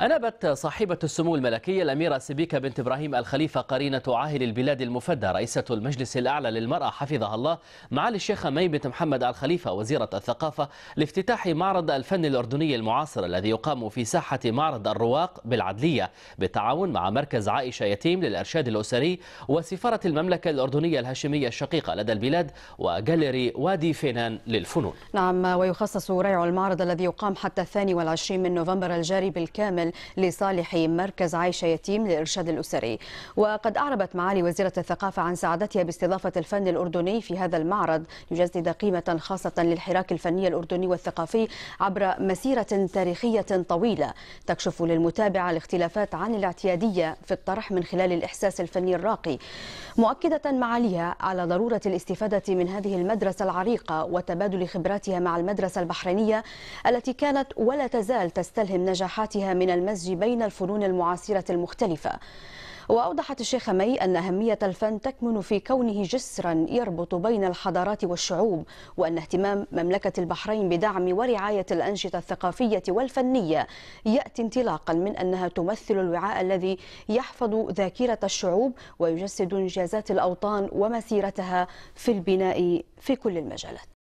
أنابت صاحبة السمو الملكية الأميرة سبيكة بنت إبراهيم الخليفة قرينة عاهل البلاد المفدى رئيسة المجلس الأعلى للمرأة حفظها الله معالي الشيخة مي بنت محمد الخليفة وزيرة الثقافة لافتتاح معرض الفن الأردني المعاصر الذي يقام في ساحة معرض الرواق بالعدلية بالتعاون مع مركز عائشة يتيم للإرشاد الأسري وسفارة المملكة الأردنية الهاشمية الشقيقة لدى البلاد وجاليري وادي فنان للفنون نعم ويخصص ريع المعرض الذي يقام حتى الثاني والعشرين من نوفمبر الجاري بالكامل عاما لصالح مركز عايشة يتيم للإرشاد الأسري وقد أعربت معالي وزيرة الثقافة عن سعادتها باستضافة الفن الأردني في هذا المعرض يجسد قيمة خاصة للحراك الفني الأردني والثقافي عبر مسيرة تاريخية طويلة تكشف للمتابع الاختلافات عن الاعتيادية في الطرح من خلال الإحساس الفني الراقي مؤكدة معاليها على ضرورة الاستفادة من هذه المدرسة العريقة وتبادل خبراتها مع المدرسة البحرينية التي كانت ولا تزال تستلهم نجاحاتها من المزج بين الفنون المعاصرة المختلفة وأوضحت الشيخة مي أن أهمية الفن تكمن في كونه جسرا يربط بين الحضارات والشعوب وأن اهتمام مملكة البحرين بدعم ورعاية الأنشطة الثقافية والفنية يأتي انطلاقا من أنها تمثل الوعاء الذي يحفظ ذاكرة الشعوب ويجسد إنجازات الأوطان ومسيرتها في البناء في كل المجالات